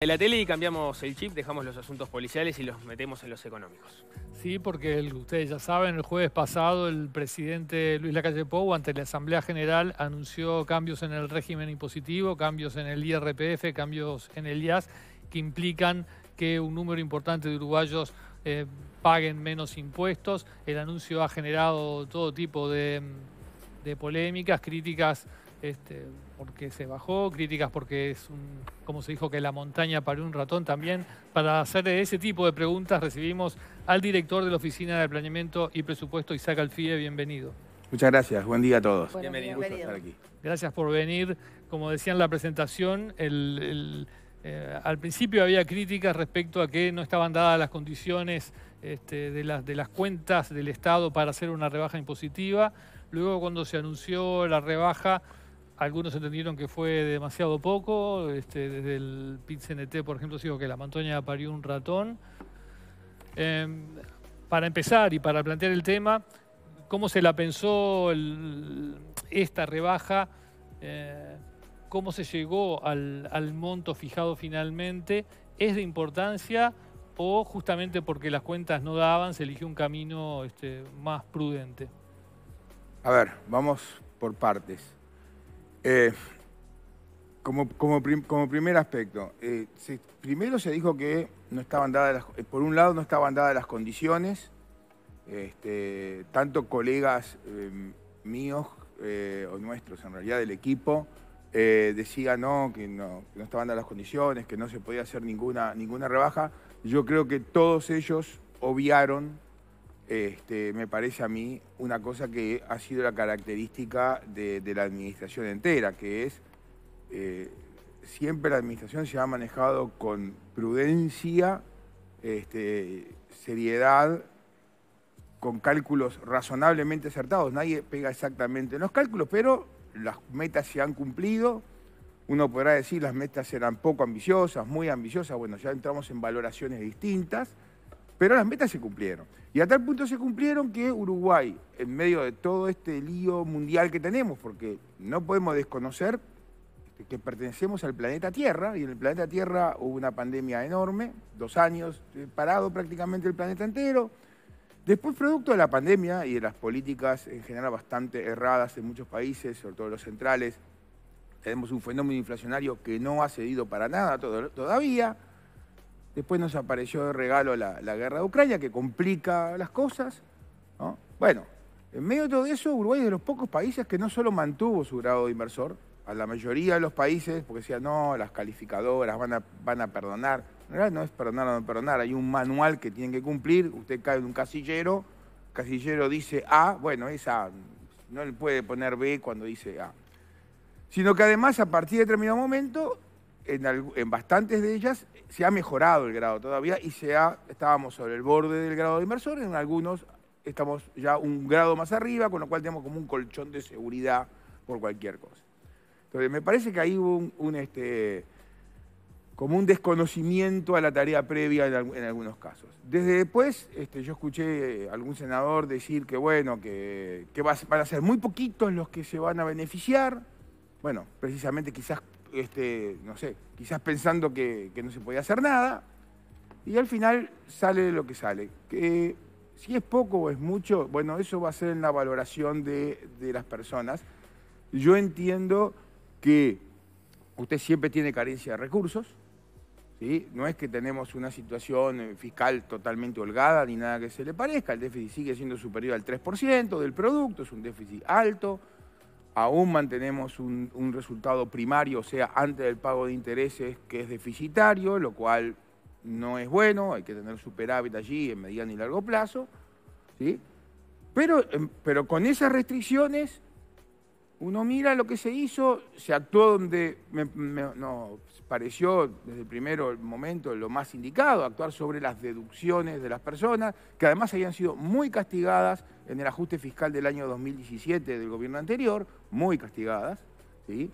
En la tele y cambiamos el chip, dejamos los asuntos policiales y los metemos en los económicos. Sí, porque ustedes ya saben, el jueves pasado el presidente Luis Lacalle Pou ante la Asamblea General anunció cambios en el régimen impositivo, cambios en el IRPF, cambios en el IAS, que implican que un número importante de uruguayos eh, paguen menos impuestos. El anuncio ha generado todo tipo de, polémicas, críticas. Este, porque se bajó, críticas porque es un, como se dijo que la montaña para un ratón también. Para hacer ese tipo de preguntas recibimos al director de la Oficina de Planeamiento y Presupuesto, Isaac Alfie, bienvenido. Muchas gracias, buen día a todos. bienvenido. estar aquí. Gracias por venir. Como decía en la presentación, eh, al principio había críticas respecto a que no estaban dadas las condiciones este, de las cuentas del Estado para hacer una rebaja impositiva. Luego cuando se anunció la rebaja, algunos entendieron que fue demasiado poco. Este, desde el pit cnt por ejemplo, digo que la montaña parió un ratón. Em, para empezar y para plantear el tema, ¿cómo se la pensó esta rebaja? Eh, ¿Cómo se llegó al, monto fijado finalmente? ¿Es de importancia? o justamente porque las cuentas no daban, se eligió un camino este, más prudente? A ver, vamos por partes. Eh, como, como, como, primer aspecto, eh, primero se dijo que no estaban dadas eh, por un lado no estaban dadas las condiciones, este, tanto colegas em, míos o nuestros en realidad del equipo decían no que, no, estaban dadas las condiciones, que no se podía hacer ninguna, ninguna rebaja. Yo creo que todos ellos obviaron este, me parece a mí una cosa que ha sido la característica de, la administración entera, que es eh, siempre la administración se ha manejado con prudencia, este, seriedad, con cálculos razonablemente acertados. Nadie pega exactamente en los cálculos, pero las metas se han cumplido. Uno podrá decir las metas eran poco ambiciosas, muy ambiciosas. Bueno, ya entramos en valoraciones distintas. Pero las metas se cumplieron. Y a tal punto se cumplieron que Uruguay, en medio de todo este lío mundial que tenemos, porque no podemos desconocer este, que pertenecemos al planeta Tierra, y en el planeta Tierra hubo una pandemia enorme, dos años eh, parado prácticamente el planeta entero. Después, producto de la pandemia y de las políticas en general bastante erradas en muchos países, sobre todo los centrales, tenemos un fenómeno inflacionario que no ha cedido para nada todavía Después nos apareció de regalo la, guerra de Ucrania, que complica las cosas. Bueno, en medio de todo eso, Uruguay es de los pocos países que no solo mantuvo su grado de inversor, a la mayoría de los países, porque decían, no, las calificadoras van a, van a perdonar. En realidad no es perdonar o no perdonar, hay un manual que tienen que cumplir, usted cae en un casillero, casillero dice A, bueno, es A, no le puede poner B cuando dice A. Sino que además, a partir de determinado momento, en, bastantes de ellas se ha mejorado el grado todavía y se estábamos sobre el borde del grado de inversor, en algunos estamos ya un grado más arriba, con lo cual tenemos como un colchón de seguridad por cualquier cosa. Entonces, me parece que ahí hubo un, este, como un desconocimiento a la tarea previa en, algunos casos. Desde después, este, yo escuché a algún senador decir que, bueno, que, que van a ser muy poquitos los que se van a beneficiar. Bueno, precisamente quizás este, no sé, quizás pensando que, no se podía hacer nada, y al final sale lo que sale. Que, si es poco o es mucho, bueno, eso va a ser en la valoración de, las personas. Yo entiendo que usted siempre tiene carencia de recursos, ¿Sí? No es que tenemos una situación eh, fiscal totalmente holgada ni nada que se le parezca. El déficit sigue siendo superior al 3% del producto, es un déficit alto aún mantenemos un, resultado primario, o sea, antes del pago de intereses, que es deficitario, lo cual no es bueno, hay que tener superávit allí en mediano y largo plazo, ¿sí? Pero, em, pero con esas restricciones, uno mira lo que se hizo, se actuó donde pareció desde el primer momento lo más indicado, actuar sobre las deducciones de las personas, que además habían sido muy castigadas en el ajuste fiscal del año 2017 del gobierno anterior, muy castigadas, ¿sí?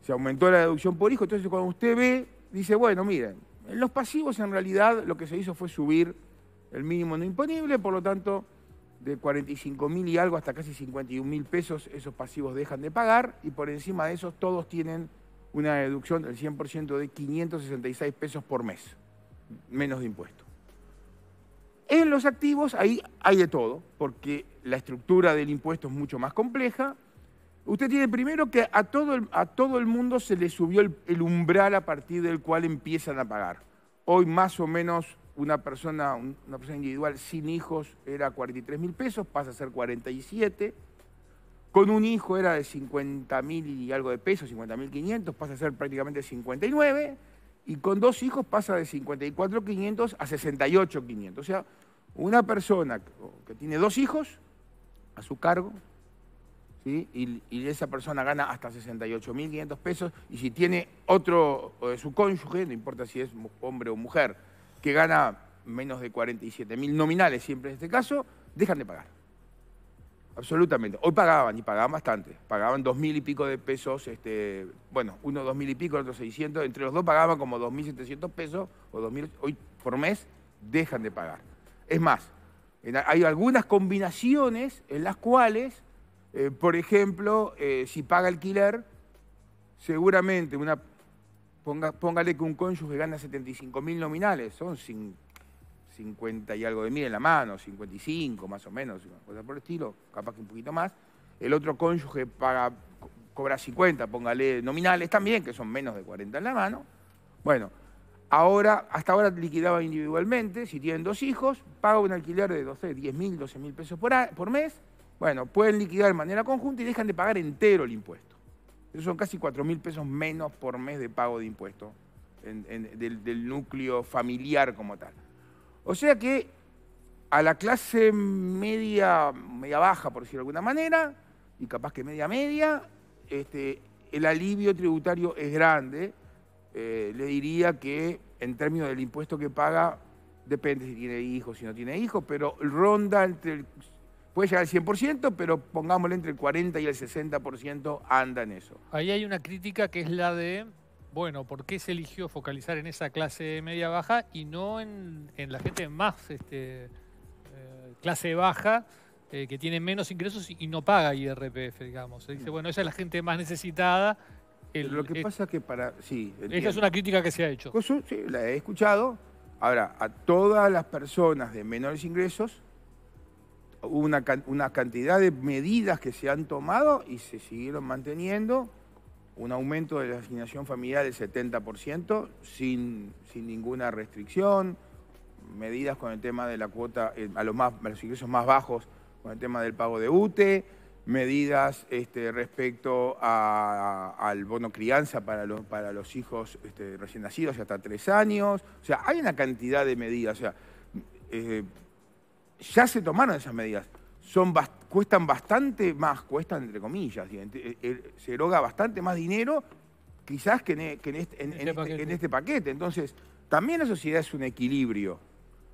se aumentó la deducción por hijo, entonces cuando usted ve, dice, bueno, miren, los pasivos en realidad lo que se hizo fue subir el mínimo no imponible, por lo tanto, de 45 mil y algo hasta casi 51 mil pesos esos pasivos dejan de pagar y por encima de esos todos tienen una deducción del 100% de 566 pesos por mes, menos de impuesto. En los activos ahí hay de todo, porque la estructura del impuesto es mucho más compleja. Usted tiene primero que a todo el, a todo el mundo se le subió el, umbral a partir del cual empiezan a pagar. Hoy más o menos una persona, una persona individual sin hijos era 43 mil pesos, pasa a ser 47 con un hijo era de 50 mil y algo de pesos, 50 mil 500, pasa a ser prácticamente 59, y con dos hijos pasa de 54 500 a 68 500. O sea, una persona que tiene dos hijos a su cargo, ¿sí? y, esa persona gana hasta 68 mil 500 pesos, y si tiene otro, de su cónyuge, no importa si es hombre o mujer, que gana menos de 47 mil nominales siempre en este caso, dejan de pagar. Absolutamente. Hoy pagaban y pagaban bastante. Pagaban dos mil y pico de pesos, este, bueno, uno dos mil y pico, el otro 600. Entre los dos pagaban como dos mil setecientos pesos o dos mil. Hoy por mes dejan de pagar. Es más, hay algunas combinaciones en las cuales, eh, por ejemplo, eh, si paga alquiler, seguramente una, ponga, póngale que un cónyuge gana 75 mil nominales, son 5 50 y algo de mil en la mano, 55 más o menos, cosa por el estilo, capaz que un poquito más. El otro cónyuge paga, cobra 50, póngale nominales también, que son menos de 40 en la mano. Bueno, ahora, hasta ahora liquidaba individualmente, si tienen dos hijos, paga un alquiler de 12, 10 mil, 12 mil pesos por, mes. Bueno, pueden liquidar de manera conjunta y dejan de pagar entero el impuesto. Eso son casi 4 mil pesos menos por mes de pago de impuesto del núcleo familiar como tal. O sea que a la clase media, media baja, por decirlo de alguna manera, y capaz que media media, este, el alivio tributario es grande. Eh, le diría que en términos del impuesto que paga, depende si tiene hijos, si no tiene hijos, pero ronda entre el, puede llegar al 100%, pero pongámosle entre el 40 y el 60% anda en eso. Ahí hay una crítica que es la de bueno, ¿por qué se eligió focalizar en esa clase media baja y no en, la gente más este, eh, clase baja eh, que tiene menos ingresos y, no paga IRPF, digamos? Se dice, bueno, esa es la gente más necesitada. lo que pasa es que para... Sí, esa es una crítica que se ha hecho. Pues, sí, la he escuchado. Ahora, a todas las personas de menores ingresos, una, una cantidad de medidas que se han tomado y se siguieron manteniendo un aumento de la asignación familiar del 70%, sin, sin ninguna restricción, medidas con el tema de la cuota eh, a, los más, a los ingresos más bajos con el tema del pago de UTE, medidas este, respecto al bono crianza para los, para los hijos este, recién nacidos hasta tres años. O sea, hay una cantidad de medidas. O sea, eh, ya se tomaron esas medidas. Son bastante cuestan bastante más, cuestan entre comillas, eh, eh, se eroga bastante más dinero quizás que en, este, paquete. Entonces, también la sociedad es un equilibrio.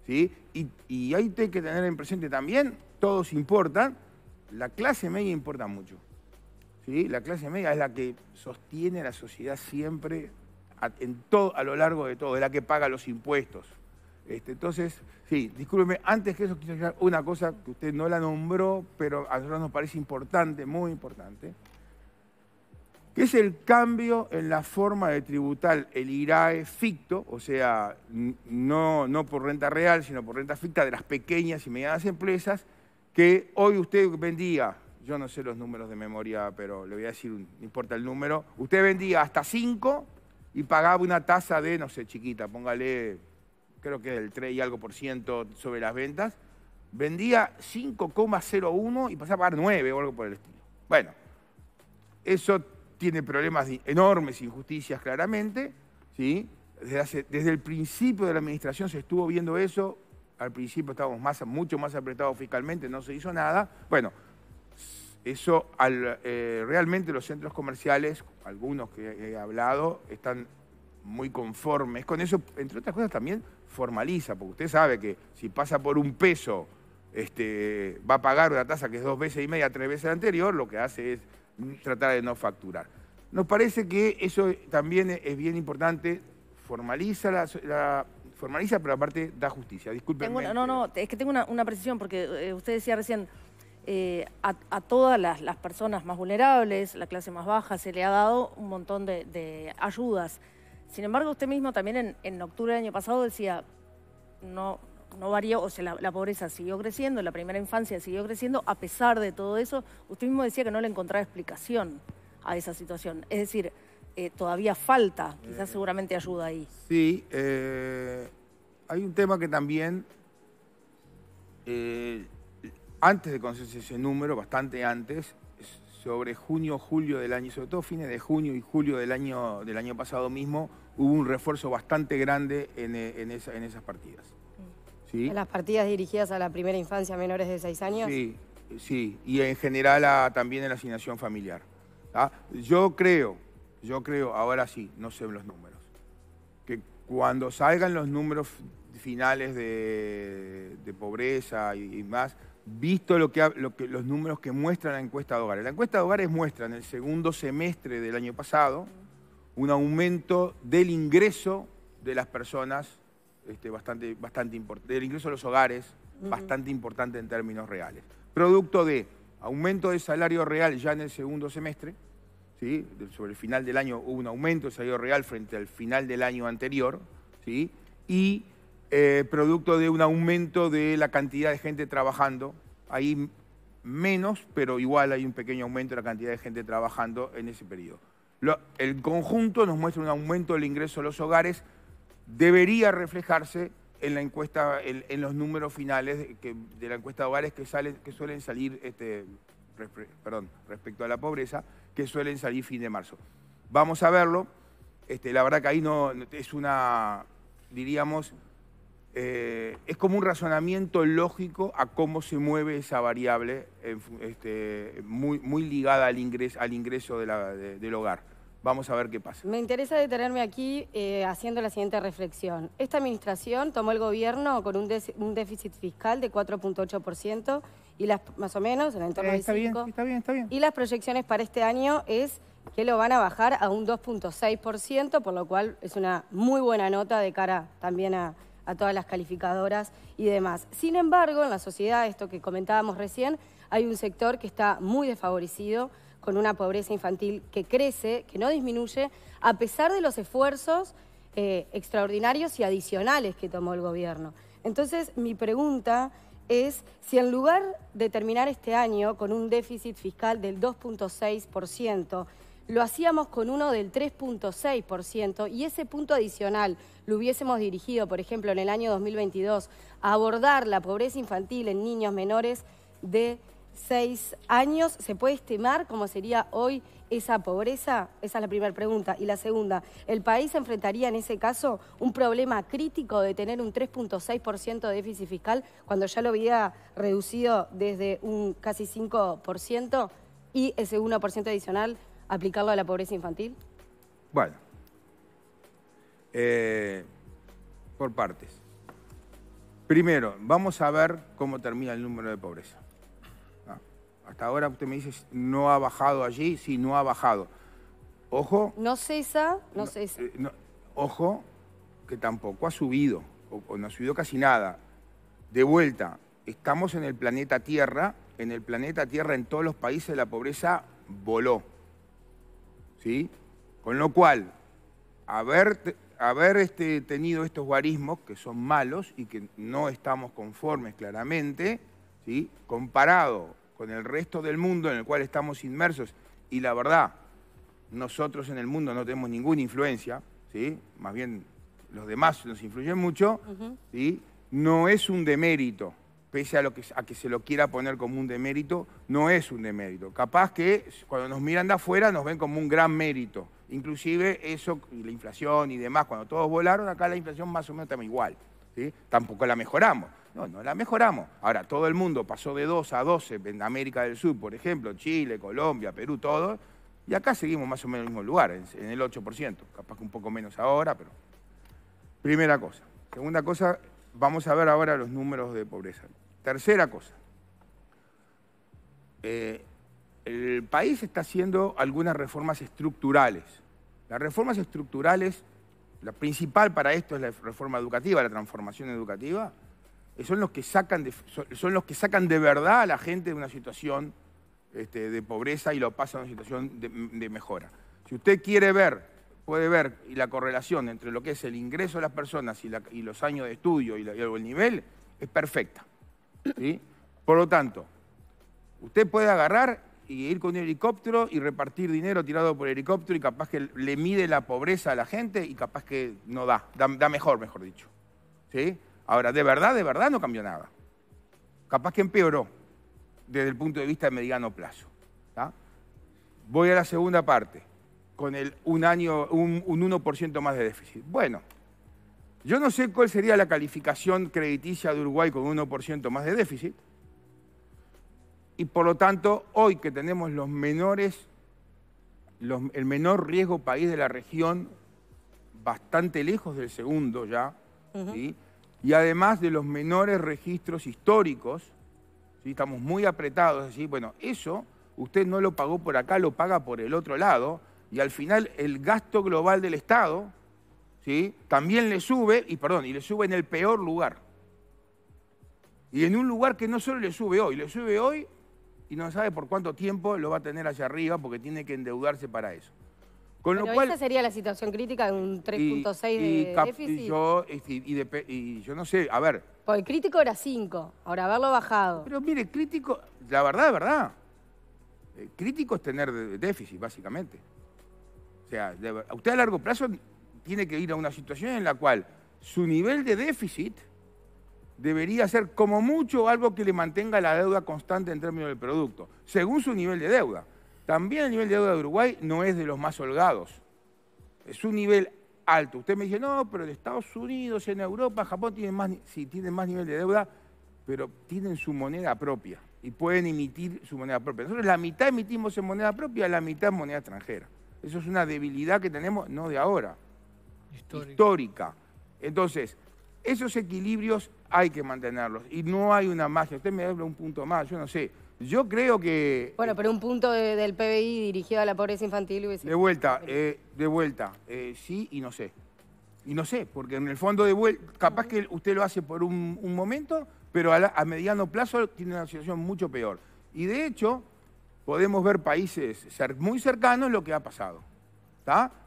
¿sí? Y, y hay que tener en presente también, todos importan, la clase media importa mucho. ¿sí? La clase media es la que sostiene la sociedad siempre, en todo, a lo largo de todo, es la que paga los impuestos. Este, entonces, sí, discúlpeme, antes que eso quisiera una cosa que usted no la nombró, pero a nosotros nos parece importante, muy importante, que es el cambio en la forma de tributar el IRAE ficto, o sea, no, no por renta real, sino por renta ficta de las pequeñas y medianas empresas, que hoy usted vendía, yo no sé los números de memoria, pero le voy a decir, no importa el número, usted vendía hasta 5 y pagaba una tasa de, no sé, chiquita, póngale creo que del 3 y algo por ciento sobre las ventas, vendía 5,01 y pasaba a pagar 9 o algo por el estilo. Bueno, eso tiene problemas enormes, injusticias claramente, ¿sí? Desde, el principio de la administración se estuvo viendo eso, al principio estábamos más, mucho más apretados fiscalmente, no se hizo nada. Bueno, eso eh, realmente los centros comerciales, algunos que he hablado, están muy conformes con eso, entre otras cosas también formaliza, porque usted sabe que si pasa por un peso, este, va a pagar una tasa que es dos veces y media, tres veces la anterior, lo que hace es tratar de no facturar. Nos parece que eso también es bien importante, formaliza la, formaliza, pero aparte da justicia. Disculpe. No, no, es que tengo una, precisión, porque eh, usted decía recién, eh, a, todas las, personas más vulnerables, la clase más baja, se le ha dado un montón de, de ayudas. Sin embargo, usted mismo también en, octubre del año pasado decía, no, no varió, o sea, la, pobreza siguió creciendo, la primera infancia siguió creciendo, a pesar de todo eso, usted mismo decía que no le encontraba explicación a esa situación. Es decir, eh, todavía falta, quizás eh, seguramente ayuda ahí. Sí, eh, hay un tema que también, antes de conocerse ese número, bastante antes, sobre junio, julio del año, sobre todo fines de junio y julio del año, del año pasado mismo, hubo un refuerzo bastante grande en, eh, esas partidas. ¿Sí? ¿En las partidas dirigidas a la primera infancia menores de 6 años? Sí, sí, y en general también en la asignación familiar. ¿ah? Yo creo, yo creo, ahora sí, no sé los números, que cuando salgan los números finales de, pobreza y más, visto lo que, los números que muestra la encuesta de hogares. La encuesta de hogares muestra en el segundo semestre del año pasado un aumento del ingreso de las personas este, bastante, bastante importante, del ingreso de los hogares bastante importante en términos reales. Producto de aumento de salario real ya en el segundo semestre, sobre el final del año hubo un aumento de salario real frente al final del año anterior, ¿sí? y eh, producto de un aumento de la cantidad de gente trabajando. ahí menos, pero igual hay un pequeño aumento de la cantidad de gente trabajando en ese periodo. el conjunto nos muestra un aumento del ingreso a los hogares, debería reflejarse en la encuesta, en, los números finales de, la encuesta de hogares que, que suelen salir, este, perdón, respecto a la pobreza, que suelen salir fin de marzo. Vamos a verlo. Este, la verdad que ahí no, es una, diríamos, eh, es como un razonamiento lógico a cómo se mueve esa variable este, muy, muy ligada al, al ingreso del hogar. Vamos a ver qué pasa. Me interesa detenerme aquí eh, haciendo la siguiente reflexión. Esta administración tomó el gobierno con un, déficit fiscal de 4.8% y las más o menos en el entorno eh, está Bien, está bien, está bien. Y las proyecciones para este año es que lo van a bajar a un 2.6%, por lo cual es una muy buena nota de cara también a, a todas las calificadoras y demás. Sin embargo, en la sociedad, esto que comentábamos recién, hay un sector que está muy desfavorecido, con una pobreza infantil que crece, que no disminuye, a pesar de los esfuerzos eh, extraordinarios y adicionales que tomó el gobierno. Entonces, mi pregunta es si en lugar de terminar este año con un déficit fiscal del 2.6%, lo hacíamos con uno del 3.6% y ese punto adicional lo hubiésemos dirigido, por ejemplo, en el año 2022 a abordar la pobreza infantil en niños menores de 6 años, ¿se puede estimar cómo sería hoy esa pobreza? Esa es la primera pregunta. Y la segunda, ¿el país enfrentaría en ese caso un problema crítico de tener un 3.6% de déficit fiscal cuando ya lo había reducido desde un casi 5%? Y ese 1% adicional aplicarlo a la pobreza infantil? Bueno, eh, por partes. Primero, vamos a ver cómo termina el número de pobreza. Ah, hasta ahora usted me dice, no ha bajado allí, sí, no ha bajado. Ojo. No cesa, no, cesa. Eh, ojo, que tampoco ha subido, o no ha subido casi nada. De vuelta, estamos en el planeta Tierra, en el planeta Tierra, en todos los países la pobreza voló. ¿sí? Con lo cual, haber, haber este, tenido estos guarismos, que son malos y que no estamos conformes claramente, ¿sí? comparado con el resto del mundo en el cual estamos inmersos, y la verdad, nosotros en el mundo no tenemos ninguna influencia, ¿sí? más bien los demás nos influyen mucho, no es un demérito, pese a, lo que, a que se lo quiera poner como un demérito, no es un demérito. Capaz que cuando nos miran de afuera nos ven como un gran mérito. Inclusive eso, y la inflación y demás, cuando todos volaron, acá la inflación más o menos está igual. ¿sí? Tampoco la mejoramos. No, no la mejoramos. Ahora, todo el mundo pasó de 2 a 12 en América del Sur, por ejemplo, Chile, Colombia, Perú, todo. Y acá seguimos más o menos en el mismo lugar, en el 8%. Capaz que un poco menos ahora, pero... Primera cosa. Segunda cosa, Vamos a ver ahora los números de pobreza. Tercera cosa. Eh, el país está haciendo algunas reformas estructurales. Las reformas estructurales, la principal para esto es la reforma educativa, la transformación educativa, son los que sacan de, son los que sacan de verdad a la gente de una situación este, de pobreza y lo pasan a una situación de mejora. Si usted quiere ver puede ver y la correlación entre lo que es el ingreso de las personas y, los años de estudio y, el nivel es perfecta. ¿sí? Por lo tanto, usted puede agarrar y ir con un helicóptero y repartir dinero tirado por el helicóptero y capaz que le mide la pobreza a la gente y capaz que no da, da, mejor, mejor dicho. ¿sí? Ahora, de verdad, de verdad no cambió nada. Capaz que empeoró desde el punto de vista de mediano plazo. Voy a la segunda parte con el, un, año, un, 1% más de déficit. Bueno, yo no sé cuál sería la calificación crediticia de Uruguay con un 1% más de déficit. Y por lo tanto, hoy que tenemos los menores, el menor riesgo país de la región, bastante lejos del segundo ya, y además de los menores registros históricos, ¿sí? estamos muy apretados, así, bueno, eso usted no lo pagó por acá, lo paga por el otro lado, y al final el gasto global del Estado ¿sí? también le sube, y perdón, y le sube en el peor lugar. Y en un lugar que no solo le sube hoy, le sube hoy y no sabe por cuánto tiempo lo va a tener allá arriba porque tiene que endeudarse para eso. Con lo cual, esa sería la situación crítica de un 3.6 de déficit. Y yo, no sé, a ver. Porque el crítico era 5, ahora haberlo bajado. Pero mire, crítico, la verdad, es verdad. Eh, crítico es tener déficit, básicamente. O sea, usted a largo plazo tiene que ir a una situación en la cual su nivel de déficit debería ser como mucho algo que le mantenga la deuda constante en términos del producto, según su nivel de deuda. También el nivel de deuda de Uruguay no es de los más holgados. Es un nivel alto. Usted me dice, no, pero en Estados Unidos, en Europa, Japón tienen más, sí, tienen más nivel de deuda, pero tienen su moneda propia y pueden emitir su moneda propia. Nosotros la mitad emitimos en moneda propia, la mitad en moneda extranjera. Eso es una debilidad que tenemos, no de ahora, histórica. Entonces, esos equilibrios hay que mantenerlos y no hay una magia. Usted me habla un punto más, yo no sé. Yo creo que... Bueno, pero un punto del PBI dirigido a la pobreza infantil... De vuelta, eh, de vuelta. Eh, sí y no sé. Y no sé, porque en el fondo de vuelta, capaz que usted lo hace por un, momento, pero a mediano plazo tiene una situación mucho peor. Y de hecho, podemos ver países muy cercanos lo que ha pasado,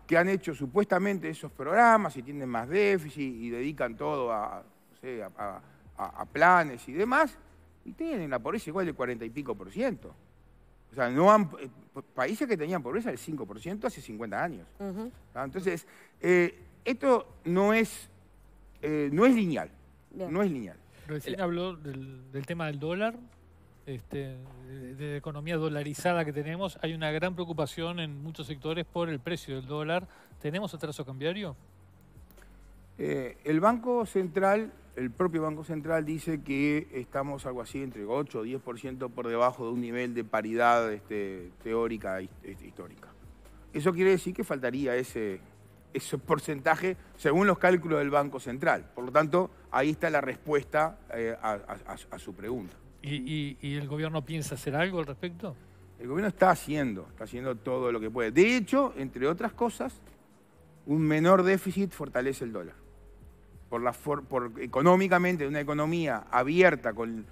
que han hecho supuestamente esos programas y tienen más déficit y dedican todo a, planes y demás, y tienen la pobreza igual del 40 y pico por ciento. O sea, no han, eh, países que tenían pobreza del 5% hace 50 años. Entonces, eh, esto no es, eh, no es lineal. No es lineal. Recién habló del tema del dólar. Este, de, economía dolarizada que tenemos, hay una gran preocupación en muchos sectores por el precio del dólar. ¿Tenemos atraso cambiario? Eh, el Banco Central, el propio Banco Central dice que estamos algo así entre 8 o 10% por debajo de un nivel de paridad este, teórica este, histórica. Eso quiere decir que faltaría ese, ese porcentaje según los cálculos del Banco Central. Por lo tanto, ahí está la respuesta eh, a su pregunta. ¿Y, el gobierno piensa hacer algo al respecto? El gobierno está haciendo, está haciendo todo lo que puede. De hecho, entre otras cosas, un menor déficit fortalece el dólar. Por la por, económicamente, una economía abierta, con,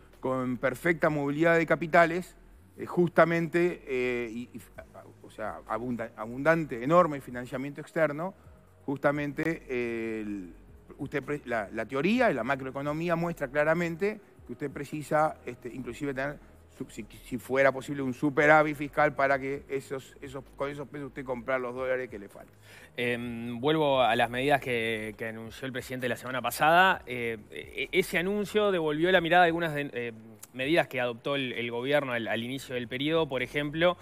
perfecta movilidad de capitales, eh, justamente, eh, o sea, abundante, enorme financiamiento externo, justamente eh, usted, la, la teoría y la macroeconomía muestra claramente usted precisa, este, inclusive tener, si, fuera posible, un superávit fiscal para que esos, esos, con esos pesos usted comprar los dólares que le faltan. Em, vuelvo a las medidas que, anunció el presidente la semana pasada. Eh, e, ese anuncio devolvió la mirada a algunas eh, medidas que adoptó el, gobierno al inicio del periodo, por ejemplo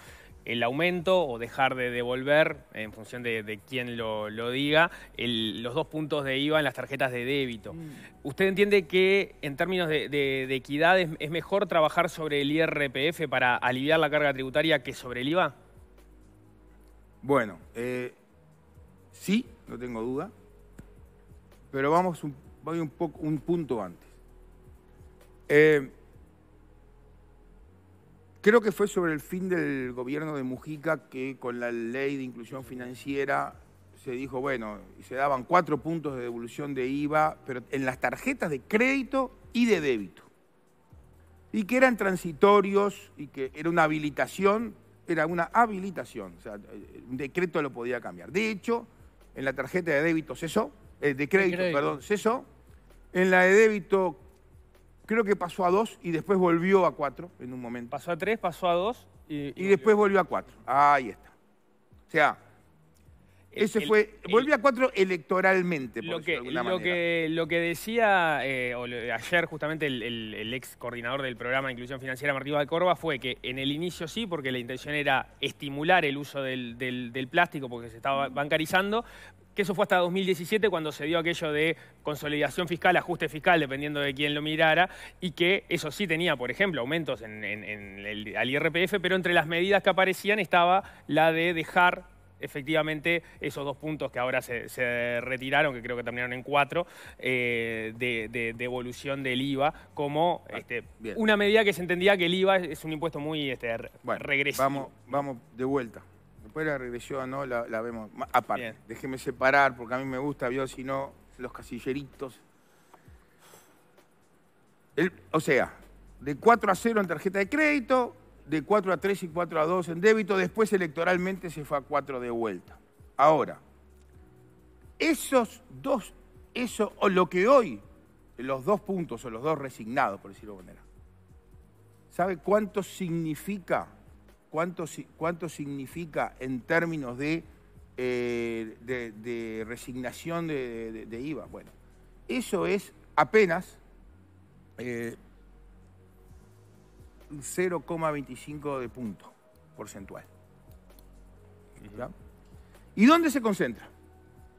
el aumento o dejar de devolver, en función de, quién lo, diga, los dos puntos de IVA en las tarjetas de débito. Mm. ¿Usted entiende que en términos de, equidad es, mejor trabajar sobre el IRPF para aliviar la carga tributaria que sobre el IVA? Bueno, eh, sí, no tengo duda, pero vamos un, voy un, poco, un punto antes. Eh, Creo que fue sobre el fin del gobierno de Mujica que con la ley de inclusión financiera se dijo, bueno, se daban cuatro puntos de devolución de IVA, pero en las tarjetas de crédito y de débito. Y que eran transitorios y que era una habilitación, era una habilitación, o sea, un decreto lo podía cambiar. De hecho, en la tarjeta de débito cesó, eh, de crédito, de crédito. perdón, cesó, en la de débito creo que pasó a dos y después volvió a cuatro en un momento. Pasó a tres, pasó a dos y... Y, después volvió a cuatro. Ahí está. O sea, ese fue, volvió a cuatro electoralmente, por lo que, lo Que, lo que decía eh, ayer justamente el, ex coordinador del programa de Inclusión Financiera, Martín Corva, fue que en el inicio sí, porque la intención era estimular el uso del, plástico porque se estaba bancarizando, que eso fue hasta 2017 cuando se dio aquello de consolidación fiscal, ajuste fiscal, dependiendo de quién lo mirara, y que eso sí tenía, por ejemplo, aumentos en, el, al IRPF, pero entre las medidas que aparecían estaba la de dejar efectivamente esos dos puntos que ahora se, retiraron, que creo que terminaron en cuatro, eh, de, de, del IVA, como ah, este, una medida que se entendía que el IVA es, un impuesto muy este, bueno, regresivo. Vamos, vamos de vuelta. Después la regresión no la, vemos. Aparte, déjeme separar, porque a mí me gusta, vio, si no, los casilleritos. o sea, de 4 a 0 en tarjeta de crédito, de 4 a 3 y 4 a 2 en débito, después electoralmente se fue a 4 de vuelta. Ahora, esos dos, eso, o lo que hoy, los dos puntos o los dos resignados, por decirlo de manera, ¿sabe cuánto significa? Cuánto, cuánto significa en términos de, eh, de, resignación de, IVA? Bueno, eso es apenas eh, 0,25 de punto porcentual. ¿Y dónde se concentra?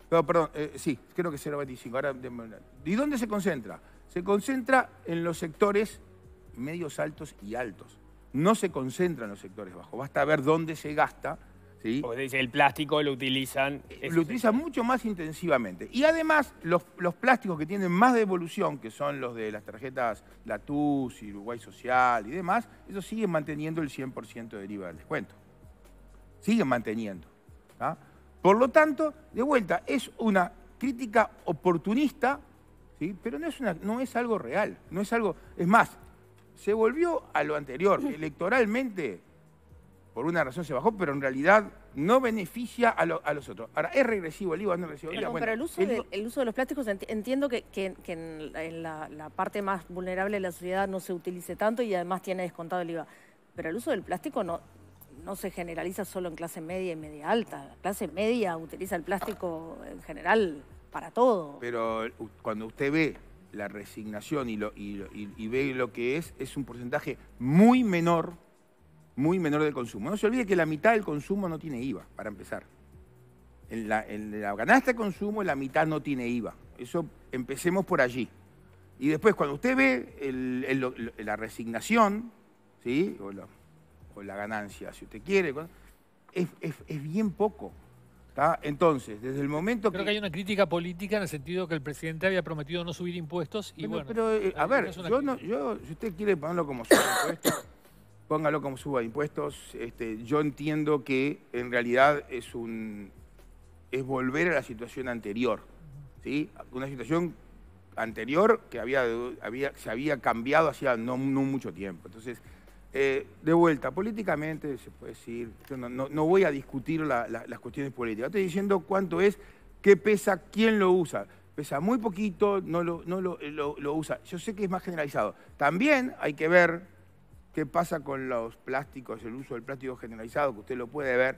perdón, eh, sí, creo que 0,25. ¿Y dónde se concentra? Se concentra en los sectores medios altos y altos. No se concentra en los sectores bajos. Basta ver dónde se gasta porque dice, el plástico lo utilizan... Eh, lo utilizan mucho más intensivamente. Y además, los, plásticos que tienen más devolución, que son los de las tarjetas Latus Uruguay Social y demás, ellos siguen manteniendo el 100% de IVA del descuento. Siguen manteniendo. Por lo tanto, de vuelta, es una crítica oportunista, ¿sí? pero no es, una, no es algo real. No es algo... Es más, se volvió a lo anterior. Electoralmente por una razón se bajó, pero en realidad no beneficia a, los otros. Ahora, ¿es regresivo el IVA? ¿No es regresivo pero el uso, de, los plásticos, entiendo que, en, la, parte más vulnerable de la sociedad no se utilice tanto y además tiene descontado el IVA. Pero el uso del plástico no, se generaliza solo en clase media y media alta. La clase media utiliza el plástico en general para todo. Pero cuando usted ve la resignación y ve lo que es, es un porcentaje muy menor muy menor del consumo. No se olvide que la mitad del consumo no tiene IVA, para empezar. En la, en de consumo la mitad no tiene IVA. Eso empecemos por allí. Y después, cuando usted ve la resignación, ¿sí? O la, ganancia, si usted quiere, es, es, es bien poco. Entonces, desde el momento que... Creo que... hay una crítica política en el sentido que el presidente había prometido no subir impuestos y bueno... pero, eh, a ver, yo, yo, si usted quiere ponerlo como impuestos, póngalo como suba de impuestos. Este, yo entiendo que en realidad es, un, es volver a la situación anterior, ¿sí? Una situación anterior que había, había, se había cambiado hacía no, mucho tiempo. Entonces, eh, de vuelta, políticamente se puede decir, no, no, voy a discutir las cuestiones políticas, estoy diciendo cuánto es, qué pesa, quién lo usa. Pesa muy poquito, no, lo, no lo usa. Yo sé que es más generalizado. También hay que ver qué pasa con los plásticos, el uso del plástico generalizado, que usted lo puede ver.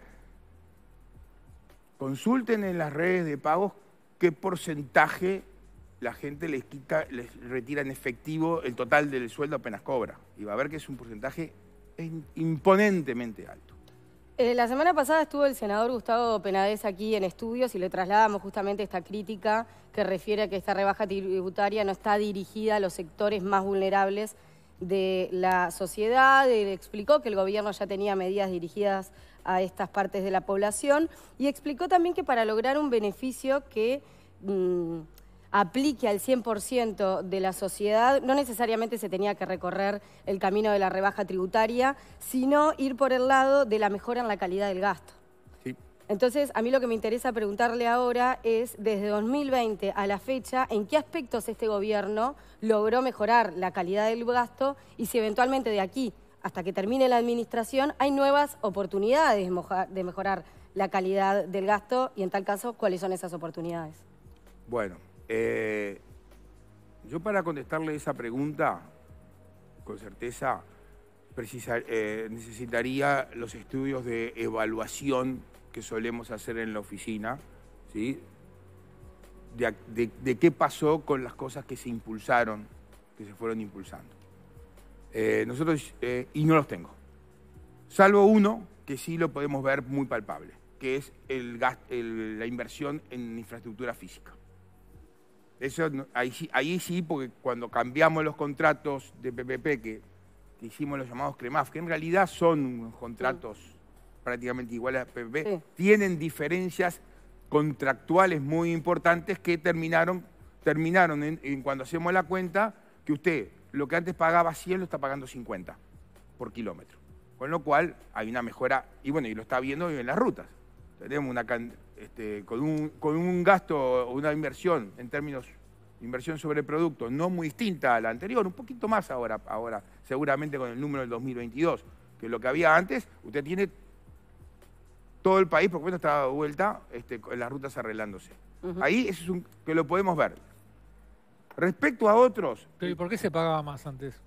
Consulten en las redes de pagos qué porcentaje la gente les quita, les retira en efectivo el total del sueldo apenas cobra. Y va a ver que es un porcentaje imponentemente alto. Eh, la semana pasada estuvo el senador Gustavo Penades aquí en estudios y le trasladamos justamente esta crítica que refiere a que esta rebaja tributaria no está dirigida a los sectores más vulnerables de la sociedad, explicó que el gobierno ya tenía medidas dirigidas a estas partes de la población y explicó también que para lograr un beneficio que mm, aplique al 100% de la sociedad, no necesariamente se tenía que recorrer el camino de la rebaja tributaria, sino ir por el lado de la mejora en la calidad del gasto. Entonces, a mí lo que me interesa preguntarle ahora es, desde 2020 a la fecha, ¿en qué aspectos este gobierno logró mejorar la calidad del gasto y si eventualmente de aquí hasta que termine la administración hay nuevas oportunidades de mejorar la calidad del gasto y en tal caso, ¿cuáles son esas oportunidades? Bueno, eh, yo para contestarle esa pregunta, con certeza, eh, necesitaría los estudios de evaluación que solemos hacer en la oficina, ¿sí? De, qué pasó con las cosas que se impulsaron, que se fueron impulsando. Eh, nosotros, eh, y no los tengo, salvo uno que sí lo podemos ver muy palpable, que es el, la inversión en infraestructura física. Eso, ahí, sí, porque cuando cambiamos los contratos de PPP, que, hicimos los llamados CREMAF, que en realidad son contratos prácticamente igual a PP, tienen diferencias contractuales muy importantes que terminaron, terminaron en, cuando hacemos la cuenta que usted lo que antes pagaba 100 lo está pagando 50 por kilómetro. Con lo cual hay una mejora, y bueno, y lo está viendo en las rutas. Tenemos una, este, con, un, con un gasto o una inversión en términos inversión sobre producto no muy distinta a la anterior, un poquito más ahora, ahora seguramente con el número del 2022, que lo que había antes, usted tiene todo el país, porque ejemplo, estaba de vuelta, en este, las rutas arreglándose. Ahí eso es un, que lo podemos ver. Respecto a otros... ¿Y por qué se pagaba más antes?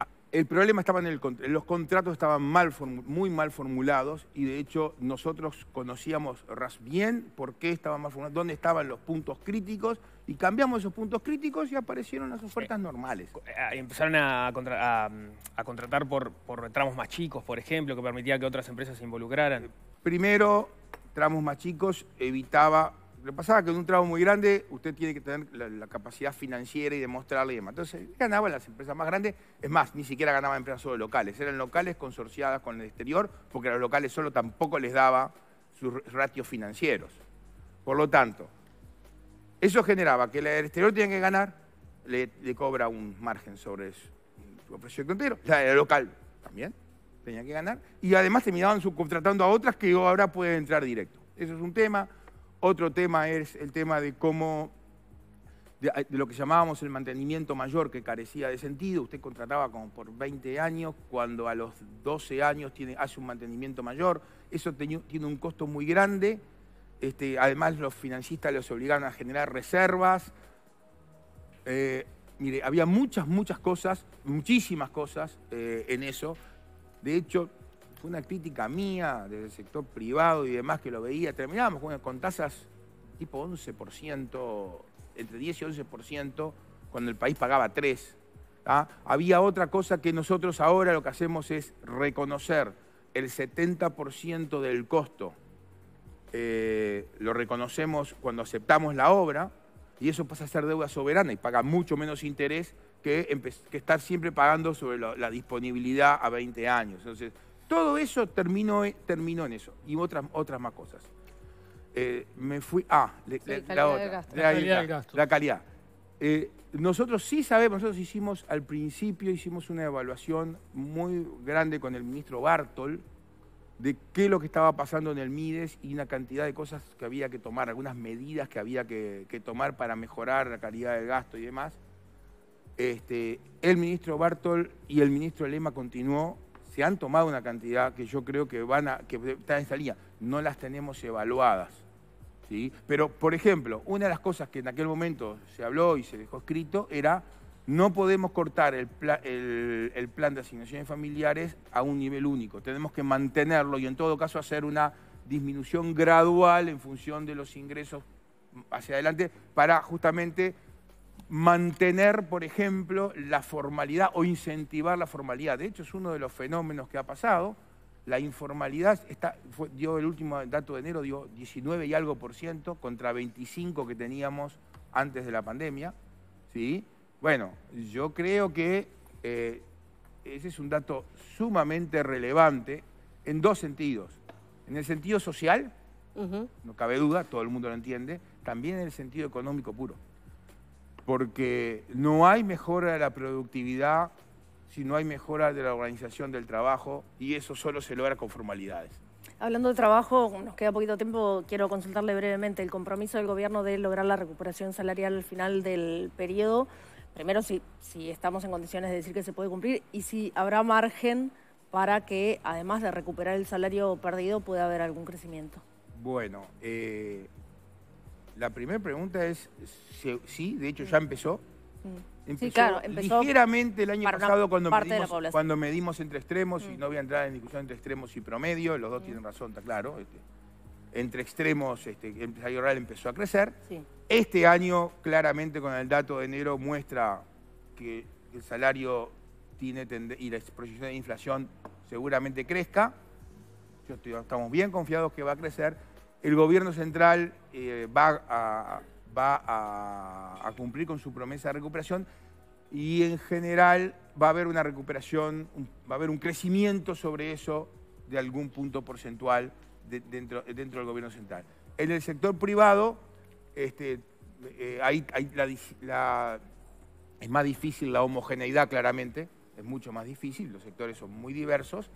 Ah, el problema estaba en el... Los contratos estaban mal, muy mal formulados y de hecho nosotros conocíamos ras bien por qué estaban mal formulados, dónde estaban los puntos críticos y cambiamos esos puntos críticos y aparecieron las ofertas normales normales. Eh, empezaron a, contratar por, por, tramos más chicos, por ejemplo, que permitía que otras empresas se involucraran. Eh, Primero, tramos más chicos, evitaba... Lo pasaba que en un tramo muy grande usted tiene que tener la, capacidad financiera y demostrarle y demás. Entonces ganaban las empresas más grandes, es más, ni siquiera ganaban empresas solo locales, eran locales consorciadas con el exterior porque a los locales solo tampoco les daba sus ratios financieros. Por lo tanto, eso generaba que el exterior tenía que ganar, le, cobra un margen sobre eso, el O sea la local también, tenía que ganar, y además terminaban subcontratando a otras que ahora pueden entrar directo. Eso es un tema. Otro tema es el tema de cómo, de, lo que llamábamos el mantenimiento mayor, que carecía de sentido. Usted contrataba como por 20 años, cuando a los 12 años tiene, hace un mantenimiento mayor. Eso tiene un costo muy grande. Este, además, los financistas los obligaron a generar reservas. Eh, mire, había muchas, muchas cosas, muchísimas cosas eh, en eso. De hecho, fue una crítica mía del sector privado y demás que lo veía. Terminábamos con, tasas tipo 11%, entre 10 y 11%, cuando el país pagaba 3%. Había otra cosa que nosotros ahora lo que hacemos es reconocer el 70% del costo. Eh, lo reconocemos cuando aceptamos la obra y eso pasa a ser deuda soberana y paga mucho menos interés que, estar siempre pagando sobre la, disponibilidad a 20 años. Entonces, todo eso terminó, terminó en eso y otras, otras más cosas. Eh, me fui. Ah, la, otra. La, calidad. nosotros sí sabemos, nosotros hicimos al principio, hicimos una evaluación muy grande con el ministro Bartol de qué es lo que estaba pasando en el MIDES y una cantidad de cosas que había que tomar, algunas medidas que había que, que tomar para mejorar la calidad del gasto y demás. Este, el ministro Bartol y el ministro Lema continuó, se han tomado una cantidad que yo creo que van a, que está en esa línea, no las tenemos evaluadas. ¿sí? Pero, por ejemplo, una de las cosas que en aquel momento se habló y se dejó escrito era no podemos cortar el plan de asignaciones familiares a un nivel único, tenemos que mantenerlo y en todo caso hacer una disminución gradual en función de los ingresos hacia adelante para justamente mantener, por ejemplo, la formalidad o incentivar la formalidad. De hecho, es uno de los fenómenos que ha pasado. La informalidad dio el último dato de enero, dio 19 y algo por ciento contra 25 que teníamos antes de la pandemia. ¿sí? Bueno, yo creo que eh, ese es un dato sumamente relevante en dos sentidos. En el sentido social, no cabe duda, todo el mundo lo entiende, también en el sentido económico puro porque no hay mejora de la productividad si no hay mejora de la organización del trabajo y eso solo se logra con formalidades. Hablando de trabajo, nos queda poquito tiempo, quiero consultarle brevemente el compromiso del gobierno de lograr la recuperación salarial al final del periodo. Primero, si, si estamos en condiciones de decir que se puede cumplir y si habrá margen para que, además de recuperar el salario perdido, pueda haber algún crecimiento. Bueno, eh, la primera pregunta es, sí, de hecho ya mm. empezó. sí, claro, ligeramente el año pasado cuando medimos, entre extremos, y mm. no voy a entrar en discusión entre extremos y promedio, los dos tienen razón, está claro. Este, entre extremos, este, el empresario real empezó a crecer. Este año, claramente con el dato de enero, muestra que el salario tiene y la proyección de inflación seguramente crezca. estamos bien confiados que va a crecer el gobierno central eh, va, a, cumplir con su promesa de recuperación y en general va a haber una recuperación, va a haber un crecimiento sobre eso de algún punto porcentual dentro, del gobierno central. En el sector privado, este, eh, es más difícil la homogeneidad claramente, es mucho más difícil, los sectores son muy diversos,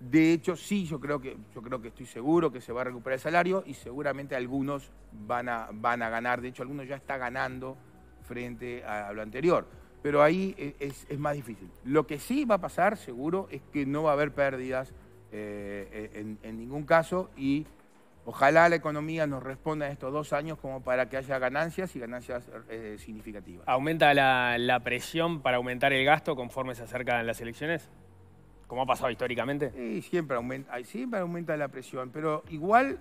de hecho, sí, yo creo que, yo creo que estoy seguro que se va a recuperar el salario y seguramente algunos van a, van a ganar. De hecho, algunos ya está ganando frente a, lo anterior. Pero ahí e, es, más difícil. Lo que sí va a pasar, seguro, es que no va a haber pérdidas eh, e, en, ningún caso y Ojalá la economía nos responda en estos dos años como para que haya ganancias y ganancias eh, significativas. ¿Aumenta la, la, presión para aumentar el gasto conforme se acercan las elecciones? ¿Cómo ha pasado históricamente? Sí, siempre aumenta, siempre aumenta la presión, pero igual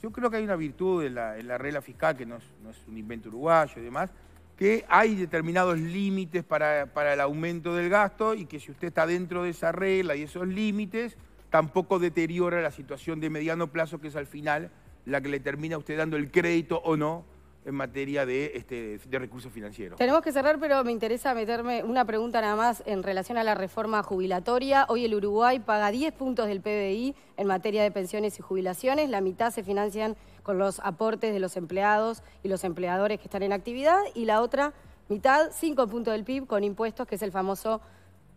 yo creo que hay una virtud en la, regla fiscal, que no es, un invento uruguayo y demás, que hay determinados límites para, para el aumento del gasto y que si usted está dentro de esa regla y esos límites, tampoco deteriora la situación de mediano plazo, que es al final la que le termina usted dando el crédito o no en materia de, este, de recursos financieros. Tenemos que cerrar, pero me interesa meterme una pregunta nada más en relación a la reforma jubilatoria. Hoy el Uruguay paga 10 puntos del PBI en materia de pensiones y jubilaciones. La mitad se financian con los aportes de los empleados y los empleadores que están en actividad y la otra mitad, 5 puntos del PIB con impuestos, que es el famoso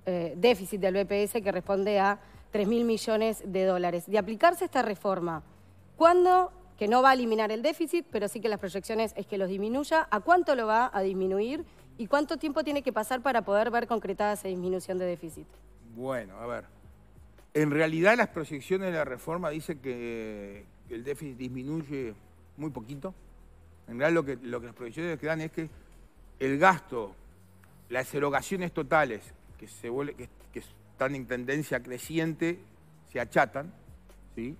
eh, déficit del BPS que responde a 3.000 millones de dólares. De aplicarse esta reforma, ¿cuándo que no va a eliminar el déficit, pero sí que las proyecciones es que los disminuya. ¿A cuánto lo va a disminuir y cuánto tiempo tiene que pasar para poder ver concretada esa disminución de déficit? Bueno, a ver. En realidad las proyecciones de la reforma dicen que el déficit disminuye muy poquito. En realidad lo que, las proyecciones que dan es que el gasto, las erogaciones totales que, están en tendencia creciente se achatan, ¿sí?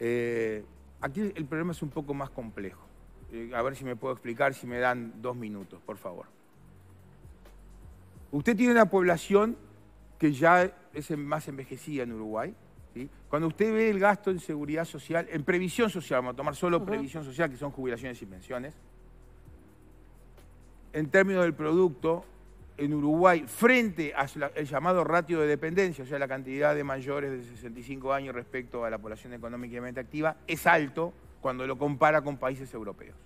Eh, Aquí el problema es un poco más complejo. Eh, a ver si me puedo explicar, si me dan dos minutos, por favor. Usted tiene una población que ya es más envejecida en Uruguay. Cuando usted ve el gasto en seguridad social, en previsión social, vamos a tomar solo previsión social, que son jubilaciones y pensiones, en términos del producto, en Uruguay frente al llamado ratio de dependencia, o sea, la cantidad de mayores de 65 años respecto a la población económicamente activa, es alto cuando lo compara con países europeos,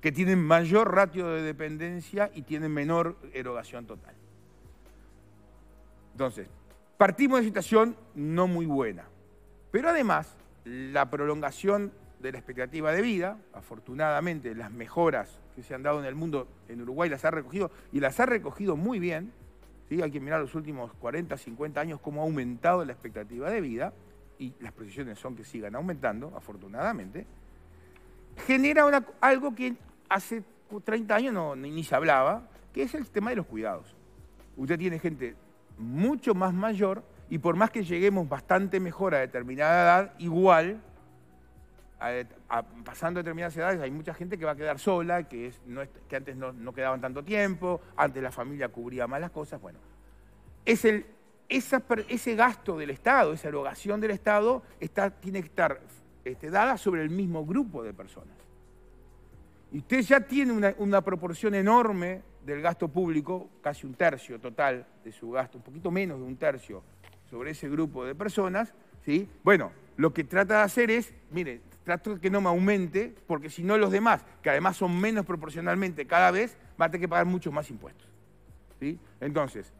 que tienen mayor ratio de dependencia y tienen menor erogación total. Entonces, partimos de una situación no muy buena, pero además la prolongación de la expectativa de vida. Afortunadamente, las mejoras que se han dado en el mundo, en Uruguay las ha recogido y las ha recogido muy bien. Hay que mirar los últimos 40, 50 años cómo ha aumentado la expectativa de vida y las proyecciones son que sigan aumentando, afortunadamente. Genera algo que hace 30 años no, ni, ni se hablaba, que es el tema de los cuidados. Usted tiene gente mucho más mayor y por más que lleguemos bastante mejor a determinada edad, igual pasando determinadas edades hay mucha gente que va a quedar sola, que, antes no, quedaban tanto tiempo, antes la familia cubría más las cosas. Bueno, es ese gasto del Estado, esa erogación del Estado, tiene que estar este, dada sobre el mismo grupo de personas. Y usted ya tiene una, una proporción enorme del gasto público, casi un tercio total de su gasto, un poquito menos de un tercio sobre ese grupo de personas, ¿sí? Bueno, lo que trata de hacer es, mire, trato de que no me aumente, porque si no los demás, que además son menos proporcionalmente cada vez, va a tener que pagar muchos más impuestos. ¿sí? Entonces,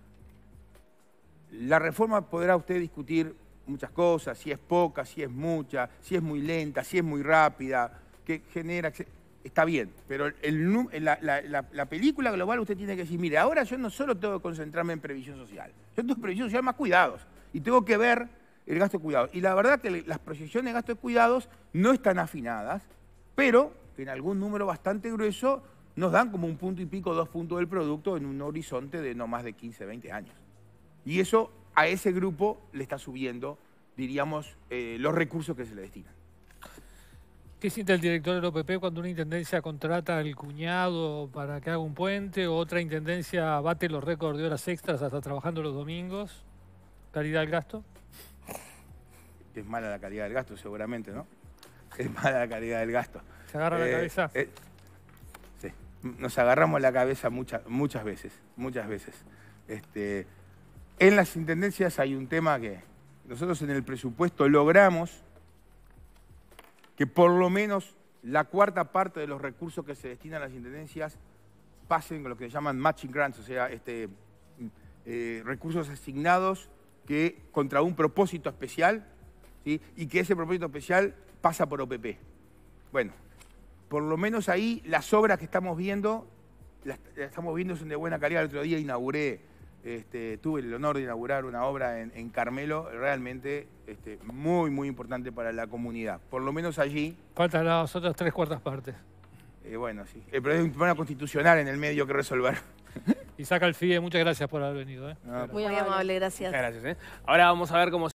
la reforma podrá usted discutir muchas cosas, si es poca, si es mucha, si es muy lenta, si es muy rápida, qué genera... Está bien, pero la, la, película global usted tiene que decir, mire, ahora yo no solo tengo que concentrarme en previsión social, yo tengo previsión social más cuidados y tengo que ver el gasto de cuidados. Y la verdad que las proyecciones de gasto de cuidados no están afinadas, pero en algún número bastante grueso nos dan como un punto y pico, dos puntos del producto en un horizonte de no más de 15, 20 años. Y eso a ese grupo le está subiendo, diríamos, eh, los recursos que se le destinan. ¿Qué siente el director del OPP cuando una intendencia contrata al cuñado para que haga un puente o otra intendencia bate los récords de horas extras hasta trabajando los domingos? ¿Calidad del gasto? es mala la calidad del gasto, seguramente, ¿no? Es mala la calidad del gasto. Se agarra la eh, cabeza. Eh, sí, nos agarramos la cabeza muchas muchas veces, muchas veces. Este, en las intendencias hay un tema que nosotros en el presupuesto logramos que por lo menos la cuarta parte de los recursos que se destinan a las intendencias pasen con lo que se llaman matching grants, o sea, este, mm, eh, recursos asignados que contra un propósito especial y que ese propósito especial pasa por OPP. Bueno, por lo menos ahí las obras que estamos viendo, las, estamos viendo son de buena calidad. El otro día inauguré, este, tuve el honor de inaugurar una obra en, Carmelo, realmente este, muy, muy importante para la comunidad. Por lo menos allí... Faltan las otras tres cuartas partes. Eh, bueno, sí. el pero es un problema constitucional en el medio que resolver. Y saca el muchas gracias por haber venido. ¿eh? muy amable, gracias. gracias. ¿eh? Ahora vamos a ver cómo...